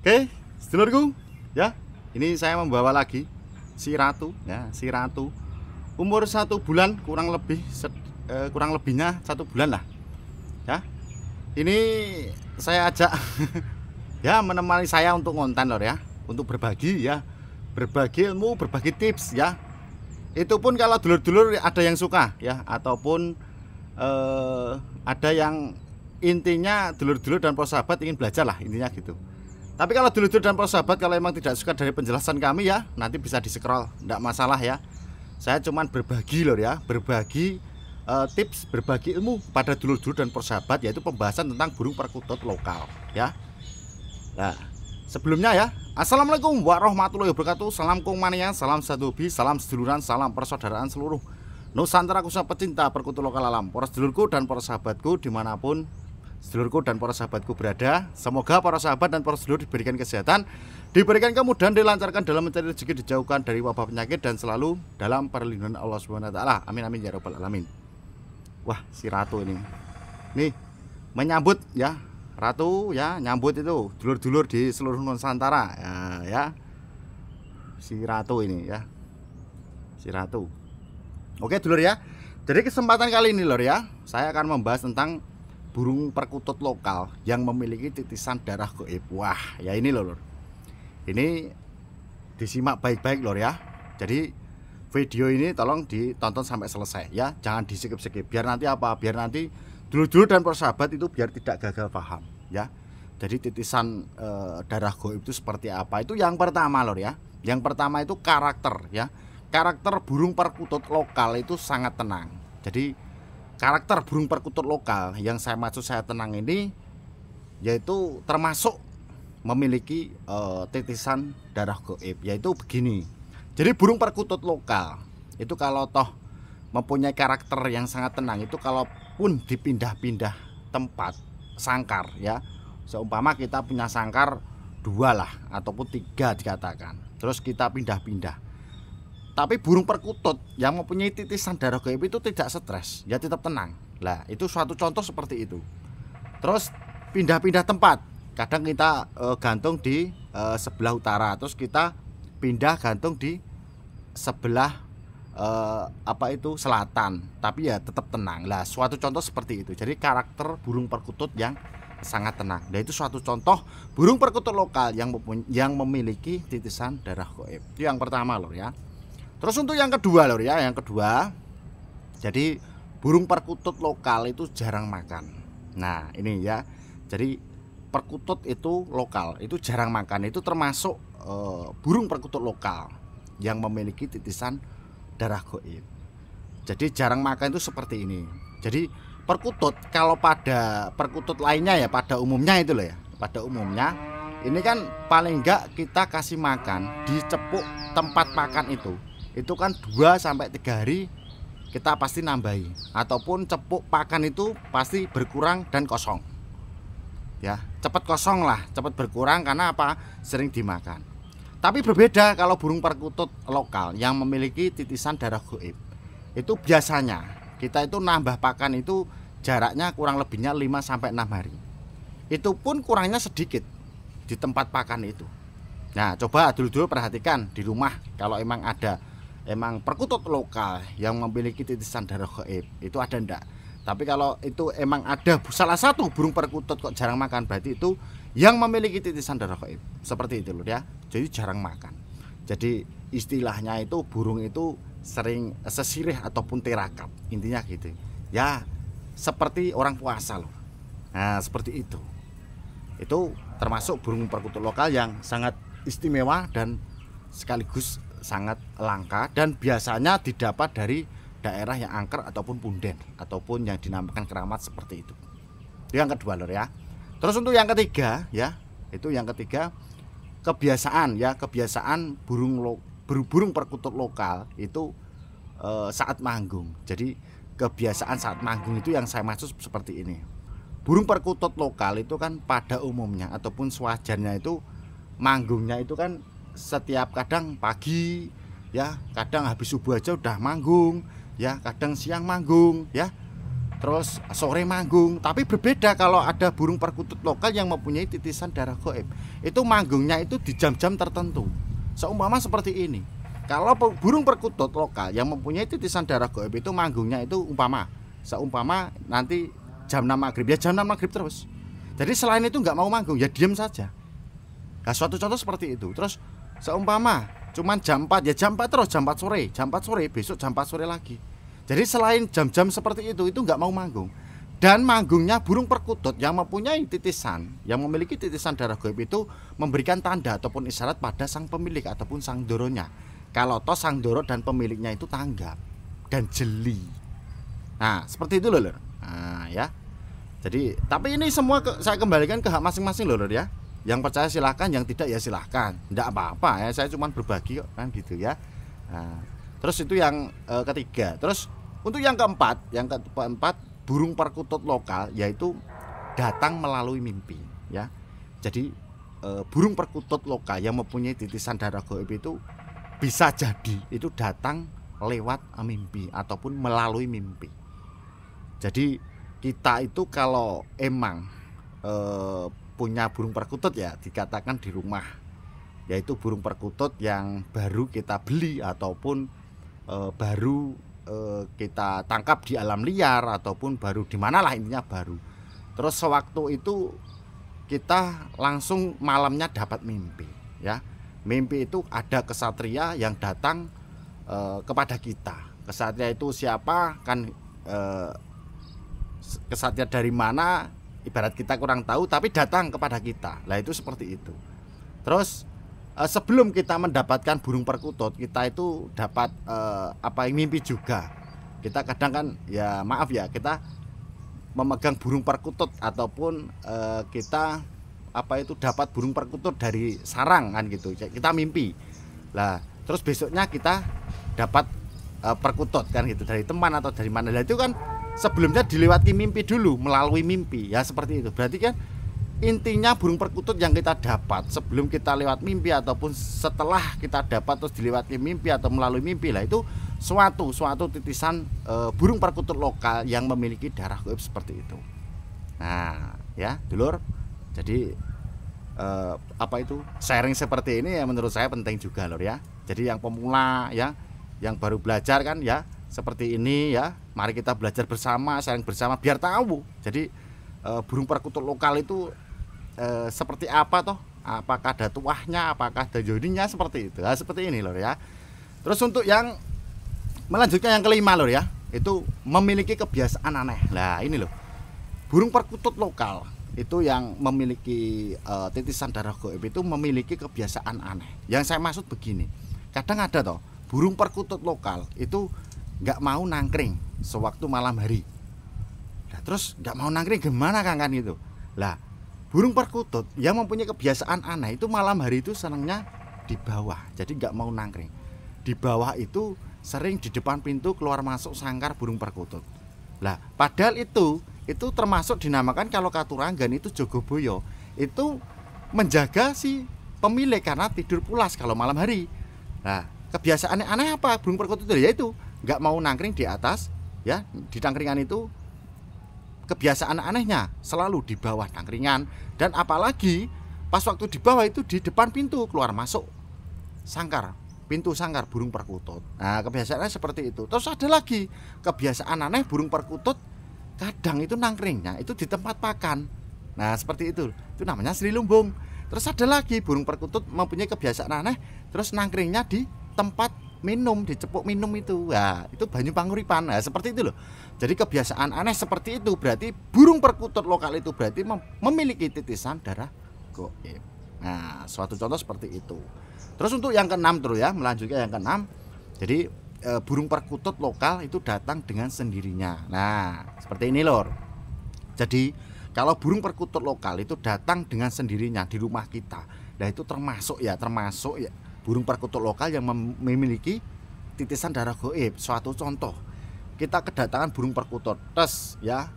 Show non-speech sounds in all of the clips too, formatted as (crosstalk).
Oke, sedulurku, ya. Ini saya membawa lagi si ratu, ya, si ratu. Umur satu bulan kurang lebih eh, kurang lebihnya satu bulan lah, ya. Ini saya ajak (laughs) ya menemani saya untuk ngonten lor ya, untuk berbagi ya, berbagi ilmu, berbagi tips ya. Itu pun kalau dulur-dulur ada yang suka ya, ataupun eh, ada yang intinya dulur-dulur dan para sahabat ingin belajar lah intinya gitu. Tapi kalau dulu dulur dan para sahabat kalau emang tidak suka dari penjelasan kami ya, nanti bisa di-scroll, enggak masalah ya. Saya cuman berbagi loh ya, berbagi uh, tips, berbagi ilmu pada dulu dulu dan para sahabat yaitu pembahasan tentang burung perkutut lokal ya. Nah, sebelumnya ya, Assalamualaikum warahmatullahi wabarakatuh. Salam kongmania, salam satu hobi, salam seduluran, salam persaudaraan seluruh Nusantara khususnya pecinta perkutut lokal alam, poros dulurku dan poros sahabatku dimanapun sedulurku dan para sahabatku berada. Semoga para sahabat dan para sedulur diberikan kesehatan, diberikan kemudahan, dilancarkan dalam mencari rezeki, dijauhkan dari wabah penyakit dan selalu dalam perlindungan Allah Subhanahu wa taala. Amin amin ya rabbal alamin. Wah, si ratu ini. Nih, menyambut ya. Ratu ya nyambut itu dulur-dulur di seluruh Nusantara ya, ya. Si ratu ini ya. Si ratu. Oke, dulur ya. Jadi kesempatan kali ini lor ya, saya akan membahas tentang burung perkutut lokal yang memiliki titisan darah goib. Wah, ya ini loh, lor. Ini disimak baik-baik lor ya. Jadi video ini tolong ditonton sampai selesai ya. Jangan disikip-sikip. Biar nanti apa? Biar nanti dulu-dulu dan persahabat itu biar tidak gagal paham ya. Jadi titisan e, darah goib itu seperti apa? Itu yang pertama lor ya. Yang pertama itu karakter ya. Karakter burung perkutut lokal itu sangat tenang. Jadi karakter burung perkutut lokal yang saya maksud saya tenang ini yaitu termasuk memiliki uh, titisan darah goib yaitu begini jadi burung perkutut lokal itu kalau toh mempunyai karakter yang sangat tenang itu kalaupun dipindah-pindah tempat sangkar ya seumpama kita punya sangkar dua lah ataupun tiga dikatakan terus kita pindah-pindah tapi burung perkutut yang mempunyai titisan darah gaib itu tidak stres ya tetap tenang lah itu suatu contoh seperti itu terus pindah-pindah tempat kadang kita e, gantung di e, sebelah utara terus kita pindah gantung di sebelah e, apa itu selatan tapi ya tetap tenang lah suatu contoh seperti itu jadi karakter burung perkutut yang sangat tenang dan nah, itu suatu contoh burung perkutut lokal yang yang memiliki titisan darah goib itu yang pertama loh ya Terus untuk yang kedua lor ya, yang kedua. Jadi burung perkutut lokal itu jarang makan. Nah, ini ya. Jadi perkutut itu lokal, itu jarang makan. Itu termasuk e, burung perkutut lokal yang memiliki titisan darah goib. Jadi jarang makan itu seperti ini. Jadi perkutut kalau pada perkutut lainnya ya pada umumnya itu loh ya. Pada umumnya ini kan paling enggak kita kasih makan di cepuk tempat makan itu itu kan 2 sampai 3 hari kita pasti nambahi ataupun cepuk pakan itu pasti berkurang dan kosong. Ya, cepat kosong lah, cepat berkurang karena apa? sering dimakan. Tapi berbeda kalau burung perkutut lokal yang memiliki titisan darah goib. Itu biasanya kita itu nambah pakan itu jaraknya kurang lebihnya 5 sampai 6 hari. Itu pun kurangnya sedikit di tempat pakan itu. Nah, coba dulu-dulu perhatikan di rumah kalau emang ada emang perkutut lokal yang memiliki titisan darah gaib itu ada ndak tapi kalau itu emang ada salah satu burung perkutut kok jarang makan berarti itu yang memiliki titisan darah gaib seperti itu loh ya jadi jarang makan jadi istilahnya itu burung itu sering eh, sesirih ataupun terakap intinya gitu ya seperti orang puasa loh nah seperti itu itu termasuk burung perkutut lokal yang sangat istimewa dan sekaligus sangat langka dan biasanya didapat dari daerah yang angker ataupun punden ataupun yang dinamakan keramat seperti itu. Itu yang kedua lor ya. Terus untuk yang ketiga ya, itu yang ketiga kebiasaan ya, kebiasaan burung lo, burung perkutut lokal itu e, saat manggung. Jadi kebiasaan saat manggung itu yang saya maksud seperti ini. Burung perkutut lokal itu kan pada umumnya ataupun sewajarnya itu manggungnya itu kan setiap kadang pagi ya kadang habis subuh aja udah manggung ya kadang siang manggung ya terus sore manggung tapi berbeda kalau ada burung perkutut lokal yang mempunyai titisan darah goib itu manggungnya itu di jam-jam tertentu seumpama seperti ini kalau burung perkutut lokal yang mempunyai titisan darah goib itu manggungnya itu umpama seumpama nanti jam 6 maghrib ya jam 6 maghrib terus jadi selain itu nggak mau manggung ya diam saja nah suatu contoh seperti itu terus Seumpama cuman jam 4 ya jam 4 terus jam 4 sore, jam 4 sore besok jam 4 sore lagi. Jadi selain jam-jam seperti itu itu nggak mau manggung. Dan manggungnya burung perkutut yang mempunyai titisan, yang memiliki titisan darah goib itu memberikan tanda ataupun isyarat pada sang pemilik ataupun sang doronya. Kalau toh sang doro dan pemiliknya itu tanggap dan jeli. Nah, seperti itu loh, loh. Nah, ya. Jadi, tapi ini semua ke, saya kembalikan ke hak masing-masing loh, loh ya yang percaya silahkan yang tidak ya silahkan tidak apa-apa ya saya cuma berbagi kok kan gitu ya nah, terus itu yang e, ketiga terus untuk yang keempat yang keempat burung perkutut lokal yaitu datang melalui mimpi ya jadi e, burung perkutut lokal yang mempunyai titisan darah goib itu bisa jadi itu datang lewat mimpi ataupun melalui mimpi jadi kita itu kalau emang e, punya burung perkutut ya dikatakan di rumah yaitu burung perkutut yang baru kita beli ataupun e, baru e, kita tangkap di alam liar ataupun baru di manalah intinya baru. Terus sewaktu itu kita langsung malamnya dapat mimpi ya. Mimpi itu ada kesatria yang datang e, kepada kita. Kesatria itu siapa? Kan e, kesatria dari mana? ibarat kita kurang tahu tapi datang kepada kita lah itu seperti itu terus eh, sebelum kita mendapatkan burung perkutut kita itu dapat eh, apa mimpi juga kita kadang kan ya maaf ya kita memegang burung perkutut ataupun eh, kita apa itu dapat burung perkutut dari sarang kan gitu ya, kita mimpi lah terus besoknya kita dapat eh, perkutut kan gitu dari teman atau dari mana lah itu kan sebelumnya dilewati mimpi dulu melalui mimpi ya seperti itu berarti kan intinya burung perkutut yang kita dapat sebelum kita lewat mimpi ataupun setelah kita dapat terus dilewati mimpi atau melalui mimpi lah itu suatu suatu titisan e, burung perkutut lokal yang memiliki darah goib seperti itu nah ya dulur jadi e, apa itu sharing seperti ini ya menurut saya penting juga lor ya jadi yang pemula ya yang baru belajar kan ya seperti ini ya mari kita belajar bersama sharing bersama biar tahu jadi e, burung perkutut lokal itu e, seperti apa toh apakah ada tuahnya apakah ada jodinya seperti itu nah, seperti ini loh ya terus untuk yang melanjutkan yang kelima loh ya itu memiliki kebiasaan aneh Nah ini loh burung perkutut lokal itu yang memiliki e, titisan darah goib itu memiliki kebiasaan aneh. Yang saya maksud begini, kadang ada toh burung perkutut lokal itu nggak mau nangkring sewaktu malam hari nah, terus nggak mau nangkring gimana kang kan itu lah burung perkutut yang mempunyai kebiasaan aneh itu malam hari itu senangnya di bawah jadi nggak mau nangkring di bawah itu sering di depan pintu keluar masuk sangkar burung perkutut lah padahal itu itu termasuk dinamakan kalau katuranggan itu jogoboyo itu menjaga si pemilik karena tidur pulas kalau malam hari nah kebiasaan aneh apa burung perkutut itu ya itu nggak mau nangkring di atas ya di tangkringan itu kebiasaan anehnya selalu di bawah tangkringan dan apalagi pas waktu di bawah itu di depan pintu keluar masuk sangkar pintu sangkar burung perkutut. Nah, kebiasaannya seperti itu. Terus ada lagi kebiasaan aneh burung perkutut kadang itu nangkringnya itu di tempat pakan. Nah, seperti itu. Itu namanya Sri Lumbung. Terus ada lagi burung perkutut mempunyai kebiasaan aneh terus nangkringnya di tempat minum dicepuk minum itu ya itu banyu panguripan nah, seperti itu loh jadi kebiasaan aneh seperti itu berarti burung perkutut lokal itu berarti mem memiliki titisan darah goib nah suatu contoh seperti itu terus untuk yang keenam terus ya melanjutkan yang keenam jadi e, burung perkutut lokal itu datang dengan sendirinya nah seperti ini lor jadi kalau burung perkutut lokal itu datang dengan sendirinya di rumah kita nah itu termasuk ya termasuk ya burung perkutut lokal yang memiliki titisan darah goib. Suatu contoh, kita kedatangan burung perkutut, tes ya.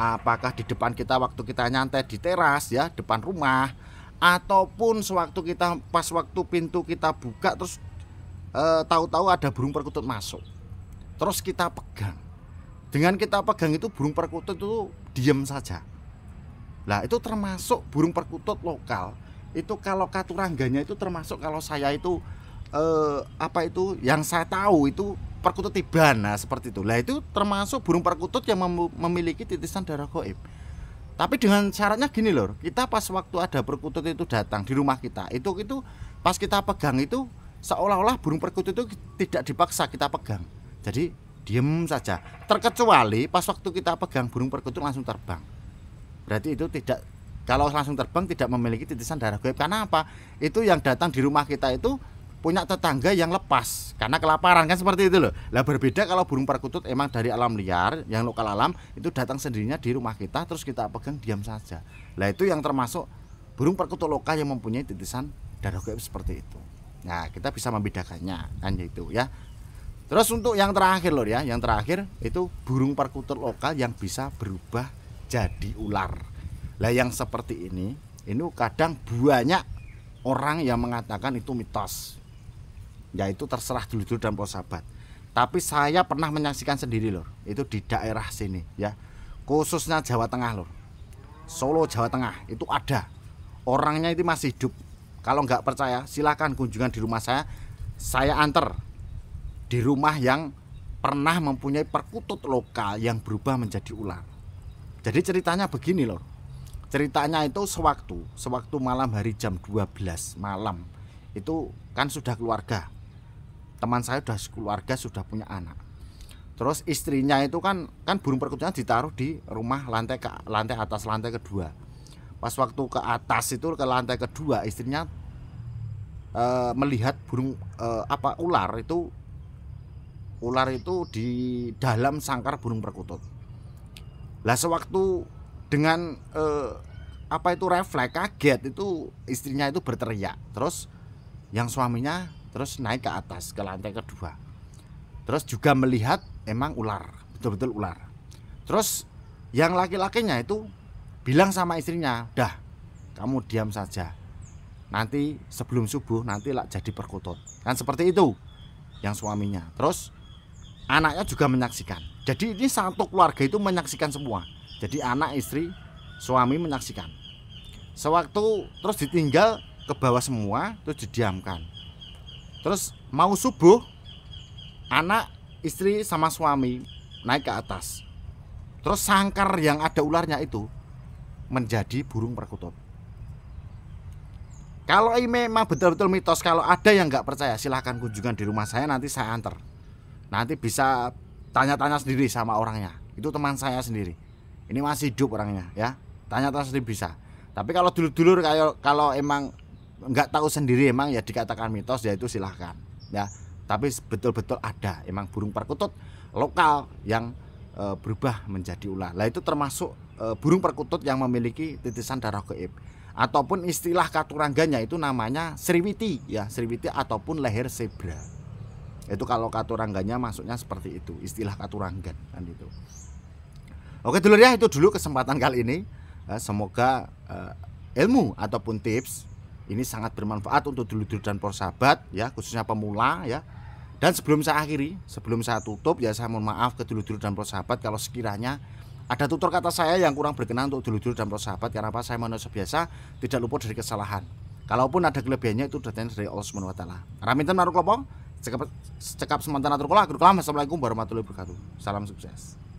Apakah di depan kita waktu kita nyantai di teras ya, depan rumah, ataupun sewaktu kita pas waktu pintu kita buka terus eh, tahu-tahu ada burung perkutut masuk. Terus kita pegang. Dengan kita pegang itu burung perkutut itu diem saja. lah itu termasuk burung perkutut lokal itu kalau katurangganya itu termasuk kalau saya itu eh, apa itu yang saya tahu itu perkutut tiban nah seperti itu lah itu termasuk burung perkutut yang mem memiliki titisan darah goib tapi dengan syaratnya gini lor kita pas waktu ada perkutut itu datang di rumah kita itu itu pas kita pegang itu seolah-olah burung perkutut itu tidak dipaksa kita pegang jadi diem saja terkecuali pas waktu kita pegang burung perkutut langsung terbang berarti itu tidak kalau langsung terbang tidak memiliki titisan darah goib karena apa? Itu yang datang di rumah kita itu punya tetangga yang lepas karena kelaparan kan seperti itu loh. Lah berbeda kalau burung perkutut emang dari alam liar yang lokal alam itu datang sendirinya di rumah kita terus kita pegang diam saja. Lah itu yang termasuk burung perkutut lokal yang mempunyai titisan darah gaib seperti itu. Nah, kita bisa membedakannya kan itu ya. Terus untuk yang terakhir loh ya, yang terakhir itu burung perkutut lokal yang bisa berubah jadi ular. Lah yang seperti ini, ini kadang banyak orang yang mengatakan itu mitos. ya itu terserah dulu-dulu dan posabat. Tapi saya pernah menyaksikan sendiri lor, itu di daerah sini ya. Khususnya Jawa Tengah lor. Solo Jawa Tengah itu ada. Orangnya itu masih hidup. Kalau nggak percaya, silahkan kunjungan di rumah saya. Saya antar di rumah yang pernah mempunyai perkutut lokal yang berubah menjadi ular. Jadi ceritanya begini loh ceritanya itu sewaktu sewaktu malam hari jam 12 malam itu kan sudah keluarga teman saya sudah keluarga sudah punya anak terus istrinya itu kan kan burung perkututnya ditaruh di rumah lantai ke lantai atas lantai kedua pas waktu ke atas itu ke lantai kedua istrinya e, melihat burung e, apa ular itu ular itu di dalam sangkar burung perkutut lah sewaktu dengan eh, apa itu refleks kaget itu istrinya itu berteriak terus yang suaminya terus naik ke atas ke lantai kedua terus juga melihat emang ular betul-betul ular terus yang laki-lakinya itu bilang sama istrinya dah kamu diam saja nanti sebelum subuh nanti lah jadi perkutut kan seperti itu yang suaminya terus anaknya juga menyaksikan jadi ini satu keluarga itu menyaksikan semua jadi anak istri suami menyaksikan. Sewaktu terus ditinggal ke bawah semua terus didiamkan. Terus mau subuh anak istri sama suami naik ke atas. Terus sangkar yang ada ularnya itu menjadi burung perkutut. Kalau ini memang betul-betul mitos, kalau ada yang nggak percaya silahkan kunjungan di rumah saya nanti saya antar. Nanti bisa tanya-tanya sendiri sama orangnya. Itu teman saya sendiri ini masih hidup orangnya ya tanya pasti bisa tapi kalau dulu dulur kayak kalau emang nggak tahu sendiri emang ya dikatakan mitos ya itu silahkan ya tapi betul-betul ada emang burung perkutut lokal yang e, berubah menjadi ular lah itu termasuk e, burung perkutut yang memiliki titisan darah keib, ataupun istilah katurangganya itu namanya sriwiti ya sriwiti ataupun leher zebra itu kalau katurangganya masuknya seperti itu istilah katuranggan kan itu Oke dulu ya itu dulu kesempatan kali ini. Eh, semoga uh, ilmu ataupun tips ini sangat bermanfaat untuk dulu-dulu dan sahabat ya khususnya pemula ya. Dan sebelum saya akhiri, sebelum saya tutup ya saya mohon maaf ke dulu-dulu dan sahabat kalau sekiranya ada tutur kata saya yang kurang berkenan untuk dulu-dulu dan persahabat karena apa saya manusia biasa tidak luput dari kesalahan. Kalaupun ada kelebihannya itu datang dari Allah Subhanahu wa taala. Raminten maruk cekap cekap semantan atur kula. Assalamualaikum warahmatullahi wabarakatuh. Salam sukses.